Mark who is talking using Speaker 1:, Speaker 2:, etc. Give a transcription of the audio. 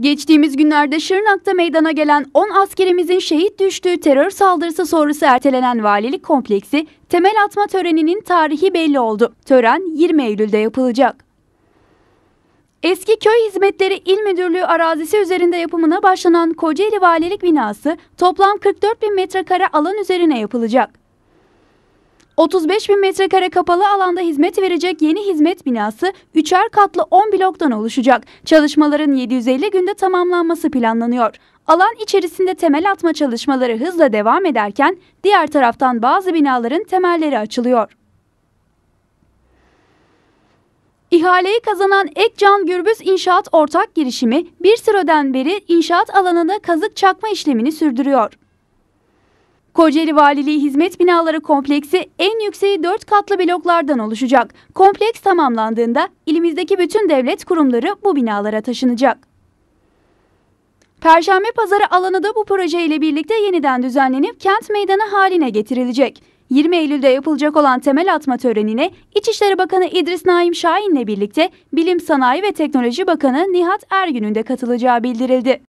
Speaker 1: Geçtiğimiz günlerde Şırnak'ta meydana gelen 10 askerimizin şehit düştüğü terör saldırısı sonrası ertelenen valilik kompleksi temel atma töreninin tarihi belli oldu. Tören 20 Eylül'de yapılacak. Eski Köy Hizmetleri il Müdürlüğü arazisi üzerinde yapımına başlanan Kocaeli Valilik binası toplam 44 bin metrekare alan üzerine yapılacak. 35 bin metrekare kapalı alanda hizmet verecek yeni hizmet binası 3'er katlı 10 bloktan oluşacak. Çalışmaların 750 günde tamamlanması planlanıyor. Alan içerisinde temel atma çalışmaları hızla devam ederken diğer taraftan bazı binaların temelleri açılıyor. İhaleyi kazanan Ekcan Gürbüz İnşaat ortak girişimi bir süreden beri inşaat alanına kazık çakma işlemini sürdürüyor. Kocaeli Valiliği Hizmet Binaları Kompleksi en yükseği 4 katlı bloklardan oluşacak. Kompleks tamamlandığında ilimizdeki bütün devlet kurumları bu binalara taşınacak. Perşembe pazarı alanı da bu proje ile birlikte yeniden düzenlenip kent meydanı haline getirilecek. 20 Eylül'de yapılacak olan temel atma törenine İçişleri Bakanı İdris Naim Şahin ile birlikte Bilim Sanayi ve Teknoloji Bakanı Nihat Ergün'ün de katılacağı bildirildi.